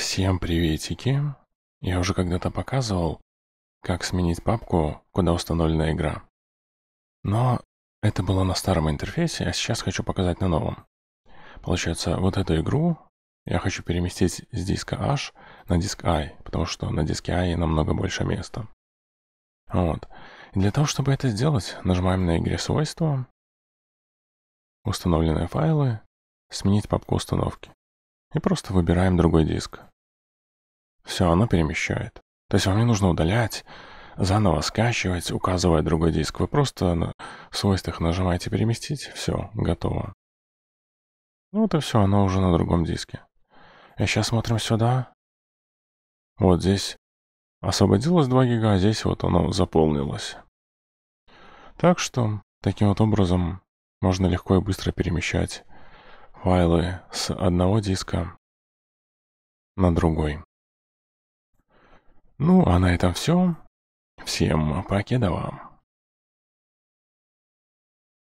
Всем приветики! Я уже когда-то показывал, как сменить папку, куда установлена игра. Но это было на старом интерфейсе, а сейчас хочу показать на новом. Получается, вот эту игру я хочу переместить с диска H на диск I, потому что на диске I намного больше места. Вот. И для того, чтобы это сделать, нажимаем на игре «Свойства», «Установленные файлы», «Сменить папку установки» и просто выбираем другой диск все оно перемещает. То есть вам не нужно удалять, заново скачивать, указывая другой диск. Вы просто на свойствах нажимаете «Переместить», все, готово. Ну вот и все, оно уже на другом диске. И а сейчас смотрим сюда. Вот здесь освободилось 2 гига, а здесь вот оно заполнилось. Так что таким вот образом можно легко и быстро перемещать файлы с одного диска на другой. Ну, а на этом все. Всем покедова.